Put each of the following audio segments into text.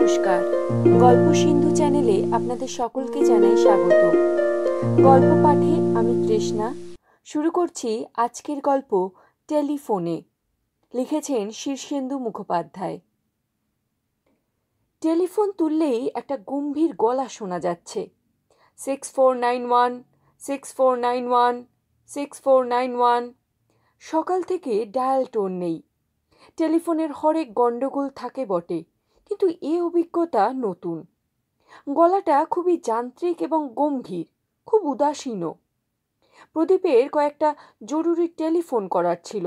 নমস্কার গল্প সিন্ধু চ্যানেলে আপনাদের সকলকে জানাই স্বাগত গল্প পাঠে আমি কৃষ্ণা শুরু করছি আজকের গল্প টেলিফোনে লিখেছেন শীর্ষেন্দু মুখোপাধ্যায় টেলিফোন তুললেই একটা গম্ভীর গলা শোনা যাচ্ছে six four nine one six four nine one six four nine one সকাল থেকে ডায়াল টোন নেই টেলিফোনের হরেক গণ্ডগোল থাকে বটে কিন্তু এ অভিজ্ঞতা নতুন গলাটা খুবই যান্ত্রিক এবং গম্ভীর খুব উদাসীন প্রদীপের কয়েকটা জরুরি টেলিফোন করার ছিল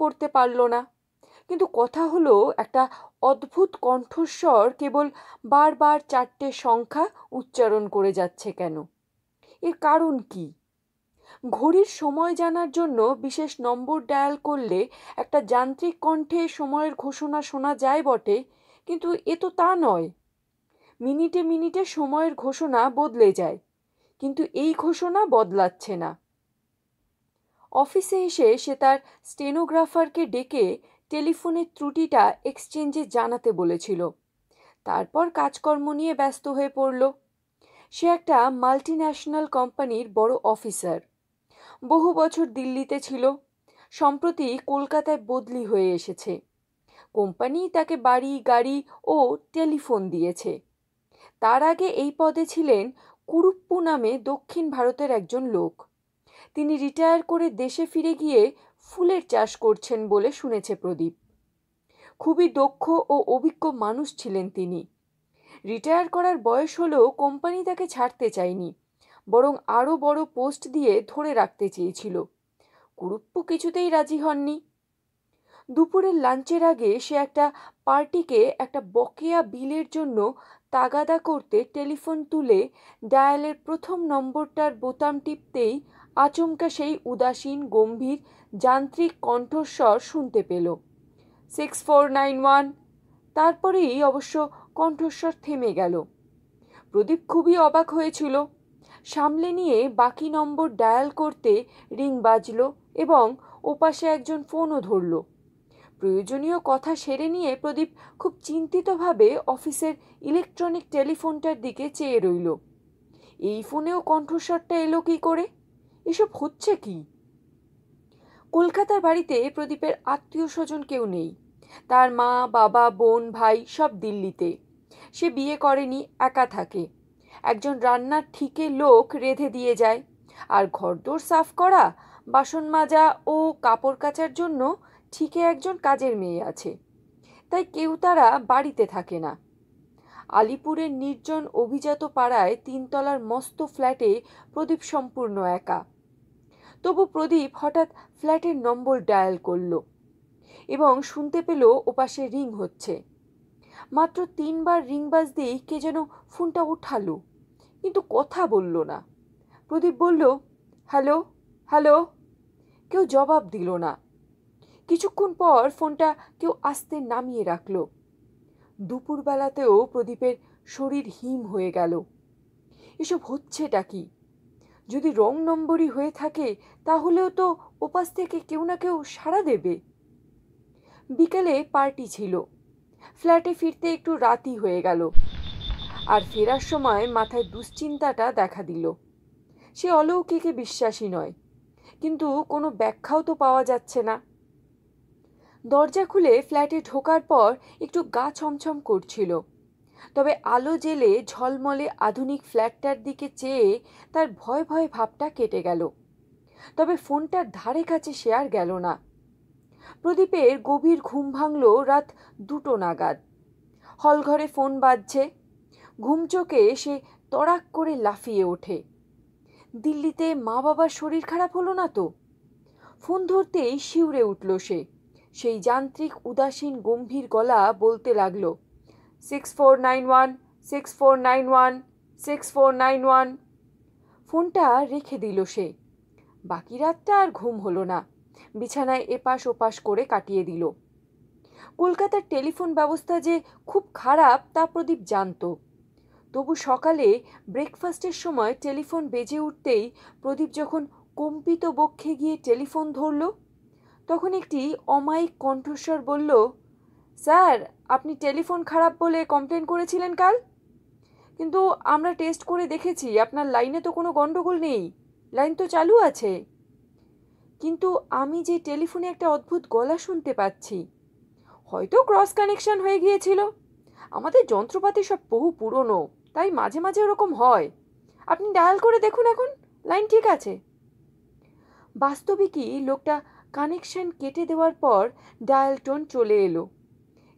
করতে পারল না কিন্তু কথা হলো একটা অদ্ভুত কণ্ঠস্বর কেবল বারবার চারটে সংখ্যা উচ্চারণ করে যাচ্ছে কেন এর কারণ কি ঘড়ির সময় জানার জন্য বিশেষ নম্বর ডায়াল করলে একটা যান্ত্রিক কণ্ঠে সময়ের ঘোষণা শোনা যায় বটে কিন্তু এ তো তা নয় মিনিটে মিনিটে সময়ের ঘোষণা বদলে যায় কিন্তু এই ঘোষণা বদলাচ্ছে না অফিসে এসে সে তার স্টেনোগ্রাফারকে ডেকে টেলিফোনের ত্রুটিটা এক্সচেঞ্জে জানাতে বলেছিল তারপর কাজকর্ম নিয়ে ব্যস্ত হয়ে পড়ল সে একটা মাল্টি ন্যাশনাল কোম্পানির বড় অফিসার বহু বছর দিল্লিতে ছিল সম্প্রতি কলকাতায় বদলি হয়ে এসেছে কোম্পানি তাকে বাড়ি গাড়ি ও টেলিফোন দিয়েছে তার আগে এই পদে ছিলেন কুরুপ্পু নামে দক্ষিণ ভারতের একজন লোক তিনি রিটায়ার করে দেশে ফিরে গিয়ে ফুলের চাষ করছেন বলে শুনেছে প্রদীপ খুবই দক্ষ ও অভিজ্ঞ মানুষ ছিলেন তিনি রিটায়ার করার বয়স হলেও কোম্পানি তাকে ছাড়তে চায়নি বরং আরও বড় পোস্ট দিয়ে ধরে রাখতে চেয়েছিল কুরুপ্পু কিছুতেই রাজি হননি দুপুরের লাঞ্চের আগে সে একটা পার্টিকে একটা বকেয়া বিলের জন্য তাগাদা করতে টেলিফোন তুলে ডায়ালের প্রথম নম্বরটার বোতাম টিপতেই আচমকা সেই উদাসীন গম্ভীর যান্ত্রিক কণ্ঠস্বর শুনতে পেল সিক্স ফোর নাইন ওয়ান তারপরেই অবশ্য কণ্ঠস্বর থেমে গেল প্রদীপ খুবই অবাক হয়েছিল সামলে নিয়ে বাকি নম্বর ডায়াল করতে রিং বাজল এবং ওপাশে একজন ফোনও ধরল প্রয়োজনীয় কথা সেরে নিয়ে প্রদীপ খুব চিন্তিতভাবে অফিসের ইলেকট্রনিক টেলিফোনটার দিকে চেয়ে রইল এই ফোনেও কণ্ঠস্বরটা এলো কী করে এসব হচ্ছে কি কলকাতার বাড়িতে প্রদীপের আত্মীয় স্বজন কেউ নেই তার মা বাবা বোন ভাই সব দিল্লিতে সে বিয়ে করেনি একা থাকে একজন রান্নার ঠিকে লোক রেধে দিয়ে যায় আর ঘরদোর সাফ করা বাসন মাজা ও কাপড় কাচার জন্য ঠিকই একজন কাজের মেয়ে আছে তাই কেউ তারা বাড়িতে থাকে না আলিপুরের নির্জন অভিজাত পাড়ায় তিনতলার মস্ত ফ্ল্যাটে প্রদীপ সম্পূর্ণ একা তবু প্রদীপ হঠাৎ ফ্ল্যাটের নম্বর ডায়াল করল এবং শুনতে পেল ওপাশে রিং হচ্ছে মাত্র তিনবার রিং বাজতেই কে যেন ফোনটা উঠালো কিন্তু কথা বলল না প্রদীপ বলল হ্যালো হ্যালো কেউ জবাব দিল না কিছুক্ষণ পর ফোনটা কেউ আস্তে নামিয়ে রাখল দুপুরবেলাতেও প্রদীপের শরীর হিম হয়ে গেল এসব হচ্ছেটা কি যদি রং নম্বরই হয়ে থাকে তাহলেও তো ওপাশ থেকে কেউ না কেউ সাড়া দেবে বিকেলে পার্টি ছিল ফ্ল্যাটে ফিরতে একটু রাতি হয়ে গেল আর ফেরার সময় মাথায় দুশ্চিন্তাটা দেখা দিল সে অলৌকিকে বিশ্বাসী নয় কিন্তু কোনো ব্যাখ্যাও তো পাওয়া যাচ্ছে না দরজা খুলে ফ্ল্যাটে ঢোকার পর একটু গা ছমছম করছিল তবে আলো জেলে ঝলমলে আধুনিক ফ্ল্যাটটার দিকে চেয়ে তার ভয় ভয় ভাবটা কেটে গেল তবে ফোনটার ধারে কাছে সে আর গেল না প্রদীপের গভীর ঘুম ভাঙল রাত দুটো নাগাদ হলঘরে ফোন বাজছে ঘুম চোখে সে তড়াক করে লাফিয়ে ওঠে দিল্লিতে মা বাবার শরীর খারাপ হলো না তো ফোন ধরতেই শিউরে উঠল সে সেই যান্ত্রিক উদাসীন গম্ভীর গলা বলতে লাগল six four nine one six four nine one six four nine one ফোনটা রেখে দিল সে বাকি রাতটা আর ঘুম হলো না বিছানায় এপাশ ওপাশ করে কাটিয়ে দিল কলকাতার টেলিফোন ব্যবস্থা যে খুব খারাপ তা প্রদীপ জানত তবু সকালে ব্রেকফাস্টের সময় টেলিফোন বেজে উঠতেই প্রদীপ যখন কম্পিত বক্ষে গিয়ে টেলিফোন ধরল তখন একটি অমায়িক কণ্ঠস্বর বলল স্যার আপনি টেলিফোন খারাপ বলে কমপ্লেন করেছিলেন কাল কিন্তু আমরা টেস্ট করে দেখেছি আপনার লাইনে তো কোনো গণ্ডগোল নেই লাইন তো চালু আছে কিন্তু আমি যে টেলিফোনে একটা অদ্ভুত গলা শুনতে পাচ্ছি হয়তো ক্রস কানেকশন হয়ে গিয়েছিল আমাদের যন্ত্রপাতি সব বহু পুরনো তাই মাঝে মাঝে ওরকম হয় আপনি ডায়াল করে দেখুন এখন লাইন ঠিক আছে বাস্তবিকই লোকটা কানেকশন কেটে দেওয়ার পর ডায়াল টোন চলে এলো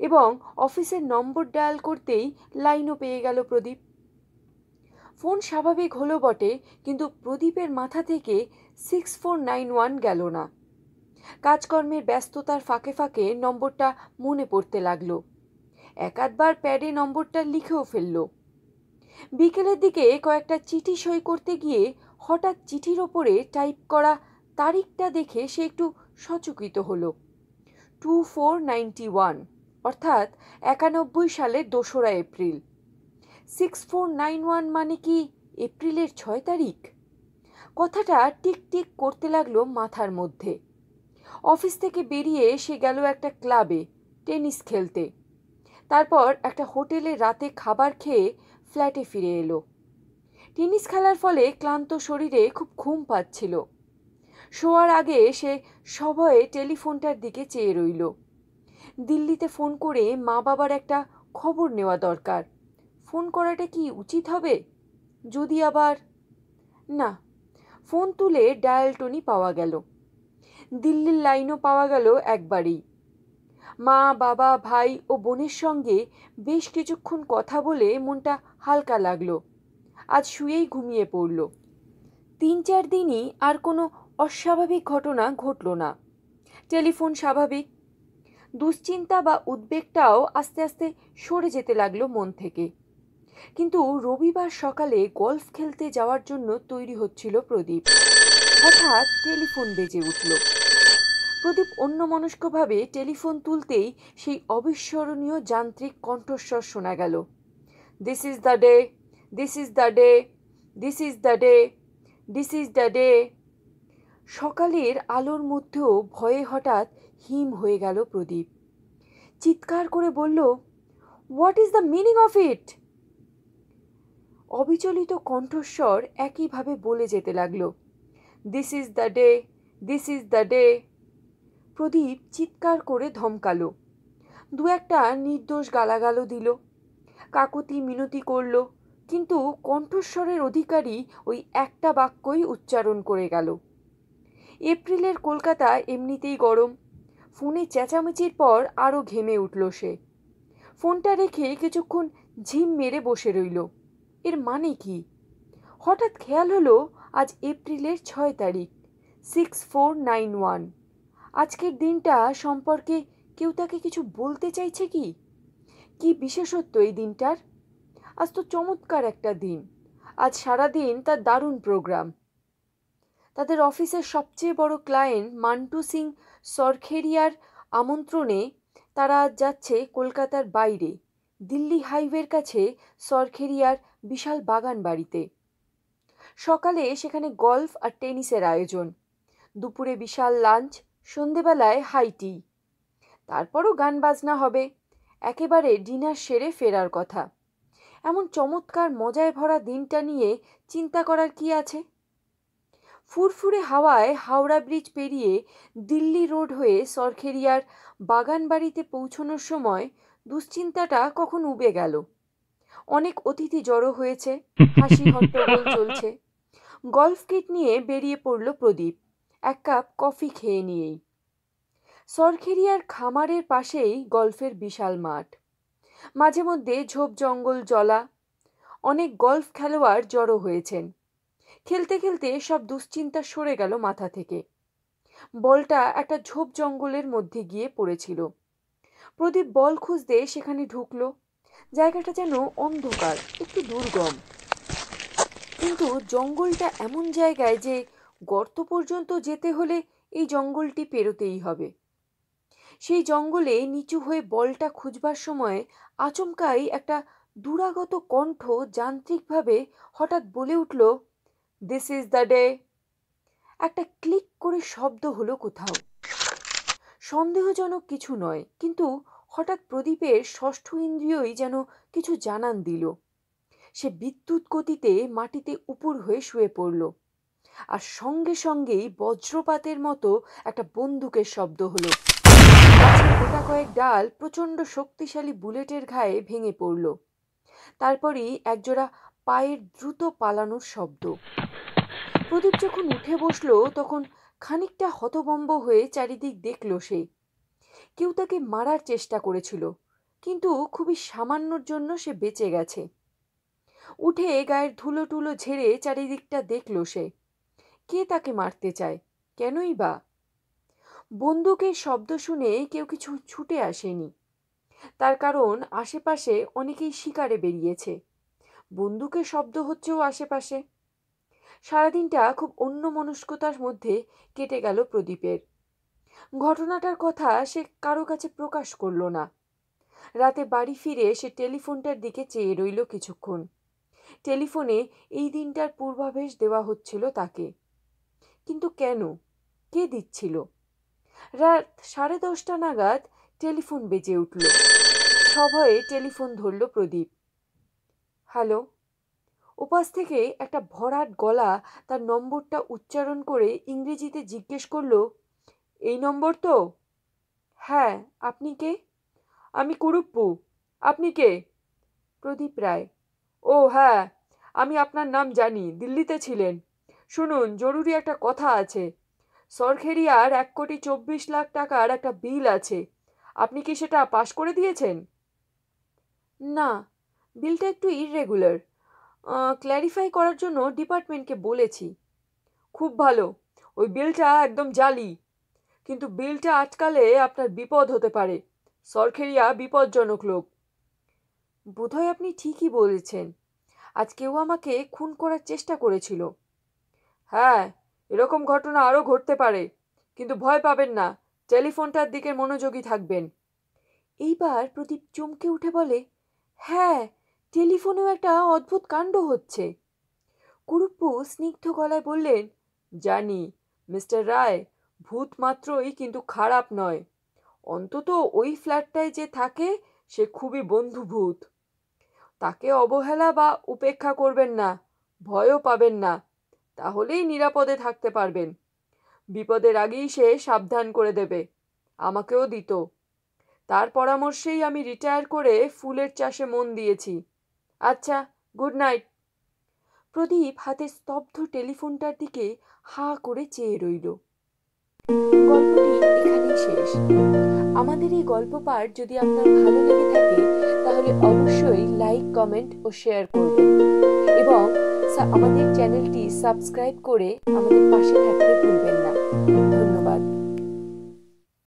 এবং অফিসের নম্বর ডায়াল করতেই লাইনও পেয়ে গেল প্রদীপ ফোন স্বাভাবিক হলো বটে কিন্তু প্রদীপের মাথা থেকে সিক্স ফোর নাইন ওয়ান গেল না কাজকর্মের ব্যস্ততার ফাঁকে ফাঁকে নম্বরটা মনে পড়তে লাগলো একাধবার প্যাডে নম্বরটা লিখেও ফেলল বিকেলের দিকে কয়েকটা চিঠি সই করতে গিয়ে হঠাৎ চিঠির ওপরে টাইপ করা তারিখটা দেখে সে একটু সচকিত হল টু ফোর নাইনটি ওয়ান অর্থাৎ একানব্বই সালের দোসরা April six four nine one মানে কি এপ্রিলের ছয় তারিখ কথাটা টিকটিক করতে লাগলো মাথার মধ্যে অফিস থেকে বেরিয়ে সে গেল একটা ক্লাবে টেনিস খেলতে তারপর একটা হোটেলে রাতে খাবার খেয়ে ফ্ল্যাটে ফিরে এলো টেনিস খেলার ফলে ক্লান্ত শরীরে খুব ঘুম পাচ্ছিল শোয়ার আগে সে সভয়ে টেলিফোনটার দিকে চেয়ে রইল দিল্লিতে ফোন করে মা বাবার একটা খবর নেওয়া দরকার ফোন করাটা কি উচিত হবে যদি আবার না ফোন তুলে ডায়াল টোনই পাওয়া গেল দিল্লির লাইনও পাওয়া গেল একবারেই মা বাবা ভাই ও বোনের সঙ্গে বেশ কিছুক্ষণ কথা বলে মনটা হালকা লাগলো আজ শুয়েই ঘুমিয়ে পড়ল তিন চার দিনই আর কোনো অস্বাভাবিক ঘটনা ঘটল না টেলিফোন স্বাভাবিক দুশ্চিন্তা বা উদ্বেগটাও আস্তে আস্তে সরে যেতে লাগলো মন থেকে কিন্তু রবিবার সকালে গল্ফ খেলতে যাওয়ার জন্য তৈরি হচ্ছিল প্রদীপ হঠাৎ টেলিফোন বেজে উঠল প্রদীপ অন্যমনস্কভাবে টেলিফোন তুলতেই সেই অবিস্মরণীয় যান্ত্রিক কণ্ঠস্বর শোনা গেল this is the day this is the day this is the day this is the day সকালের আলোর মধ্যেও ভয়ে হঠাৎ হিম হয়ে গেল প্রদীপ চিৎকার করে বলল what is the meaning of it অবিচলিত কণ্ঠস্বর একইভাবে বলে যেতে লাগলো this is the day this is the day Pradip চিৎকার করে ধমকালো দু একটা নির্দোষ গালাগালো দিল কাকতি মিনতি করল কিন্তু কণ্ঠস্বরের অধিকারী ওই একটা বাক্যই উচ্চারণ করে গেল এপ্রিলের কলকাতা এমনিতেই গরম ফোনে চেঁচামেচির পর আরও ঘেমে উঠল সে ফোনটা রেখে কিছুক্ষণ ঝিম মেরে বসে রইল এর মানে কি হঠাৎ খেয়াল হলো আজ এপ্রিলের ছয় তারিখ সিক্স ফোর নাইন ওয়ান আজকের দিনটা সম্পর্কে কেউ তাকে কিছু বলতে চাইছে কি কি বিশেষত্ব এই দিনটার আজ তো চমৎকার একটা দিন আজ সারাদিন তার দারুণ প্রোগ্রাম তাদের অফিসের সবচেয়ে বড় ক্লায়েন্ট মান্টু সিং সরখেরিয়ার আমন্ত্রণে তারা যাচ্ছে কলকাতার বাইরে দিল্লি হাইওয়ের কাছে সরখেরিয়ার বিশাল বাগান বাড়িতে সকালে সেখানে গল্ফ আর টেনিসের আয়োজন দুপুরে বিশাল লাঞ্চ সন্ধেবেলায় হাইটি তারপরও গান বাজনা হবে একেবারে ডিনার সেরে ফেরার কথা এমন চমৎকার মজায় ভরা দিনটা নিয়ে চিন্তা করার কি আছে ফুরফুরে হাওয়ায় হাওড়া ব্রিজ পেরিয়ে দিল্লি রোড হয়ে সরখেরিয়ার বাগানবাড়িতে পৌঁছনোর সময় দুশ্চিন্তাটা কখন উবে গেল অনেক অতিথি জড়ো হয়েছে হাসি হট্টগোল চলছে গলফ কিট নিয়ে বেরিয়ে পড়ল প্রদীপ এক কাপ কফি খেয়ে নিয়েই সরখেরিয়ার খামারের পাশেই গল্ফের বিশাল মাঠ মাঝে মধ্যে ঝোপ জঙ্গল জলা অনেক গল্ফ খেলোয়াড় জড়ো হয়েছেন খেলতে খেলতে সব দুশ্চিন্তা সরে গেল মাথা থেকে বলটা একটা ঝোপ জঙ্গলের মধ্যে গিয়ে পড়েছিল প্রদীপ বল খুঁজতে সেখানে ঢুকলো জায়গাটা যেন অন্ধকার একটু দুর্গম কিন্তু জঙ্গলটা এমন জায়গায় যে গর্ত পর্যন্ত যেতে হলে এই জঙ্গলটি পেরোতেই হবে সেই জঙ্গলে নিচু হয়ে বলটা খুঁজবার সময় আচমকাই একটা দুরাগত কণ্ঠ যান্ত্রিকভাবে হঠাৎ বলে উঠল দিস ইজ দ্য ডে একটা ক্লিক করে শব্দ হলো কোথাও সন্দেহজনক কিছু নয় কিন্তু হঠাৎ প্রদীপের ষষ্ঠ ইন্দ্রিয়ই যেন কিছু জানান দিল সে বিদ্যুৎ গতিতে মাটিতে উপর হয়ে শুয়ে পড়ল আর সঙ্গে সঙ্গেই বজ্রপাতের মতো একটা বন্দুকের শব্দ হলো গোটা কয়েক ডাল প্রচণ্ড শক্তিশালী বুলেটের ঘায়ে ভেঙে পড়ল তারপরই একজোড়া পায়ের দ্রুত পালানোর শব্দ প্রদীপ যখন উঠে বসলো তখন খানিকটা হতবম্ব হয়ে চারিদিক দেখল সে কেউ তাকে মারার চেষ্টা করেছিল কিন্তু খুবই সামান্যর জন্য সে বেঁচে গেছে উঠে গায়ের ধুলো টুলো ঝেড়ে চারিদিকটা দেখল সে কে তাকে মারতে চায় কেনই বা বন্দুকের শব্দ শুনে কেউ কিছু ছুটে আসেনি তার কারণ আশেপাশে অনেকেই শিকারে বেরিয়েছে বন্দুকের শব্দ হচ্ছেও আশেপাশে সারাদিনটা খুব অন্যমনস্কতার মধ্যে কেটে গেল প্রদীপের ঘটনাটার কথা সে কারো কাছে প্রকাশ করল না রাতে বাড়ি ফিরে সে টেলিফোনটার দিকে চেয়ে রইল কিছুক্ষণ টেলিফোনে এই দিনটার পূর্বাভেশ দেওয়া হচ্ছিল তাকে কিন্তু কেন কে দিচ্ছিল রাত সাড়ে দশটা নাগাদ টেলিফোন বেজে উঠল সভয়ে টেলিফোন ধরল প্রদীপ হ্যালো উপাস থেকে একটা ভরাট গলা তার নম্বরটা উচ্চারণ করে ইংরেজিতে জিজ্ঞেস করল এই নম্বর তো হ্যাঁ আপনি কে আমি কুরুপ্পু আপনি কে প্রদীপ রায় ও হ্যাঁ আমি আপনার নাম জানি দিল্লিতে ছিলেন শুনুন জরুরি একটা কথা আছে সরখেরিয়ার এক কোটি চব্বিশ লাখ টাকার একটা বিল আছে আপনি কি সেটা পাশ করে দিয়েছেন না বিলটা একটু ইররেগুলার ক্ল্যারিফাই করার জন্য ডিপার্টমেন্টকে বলেছি খুব ভালো ওই বিলটা একদম জালি কিন্তু বিলটা আটকালে আপনার বিপদ হতে পারে সরখেরিয়া বিপজ্জনক লোক বোধহয় আপনি ঠিকই বলেছেন আজ কেউ আমাকে খুন করার চেষ্টা করেছিল হ্যাঁ এরকম ঘটনা আরও ঘটতে পারে কিন্তু ভয় পাবেন না টেলিফোনটার দিকে মনোযোগী থাকবেন এইবার প্রদীপ চমকে উঠে বলে হ্যাঁ টেলিফোনেও একটা অদ্ভুত কাণ্ড হচ্ছে কুরুপ্পু স্নিগ্ধ গলায় বললেন জানি মিস্টার রায় ভূত মাত্রই কিন্তু খারাপ নয় অন্তত ওই ফ্ল্যাটটায় যে থাকে সে খুবই বন্ধুভূত তাকে অবহেলা বা উপেক্ষা করবেন না ভয়ও পাবেন না তাহলেই নিরাপদে থাকতে পারবেন বিপদের আগেই সে সাবধান করে দেবে আমাকেও দিত তার পরামর্শেই আমি রিটায়ার করে ফুলের চাষে মন দিয়েছি আচ্ছা গুড নাইট প্রদীপ হাতে স্তব্ধ টেলিফোনটার দিকে হা করে চেয়ে রইল গল্পটি এখানেই শেষ আমাদের এই গল্প পাঠ যদি আপনার ভালো লেগে থাকে তাহলে অবশ্যই লাইক কমেন্ট ও শেয়ার করবেন এবং আমাদের চ্যানেলটি সাবস্ক্রাইব করে আমাদের পাশে থাকতে ভুলবেন না ধন্যবাদ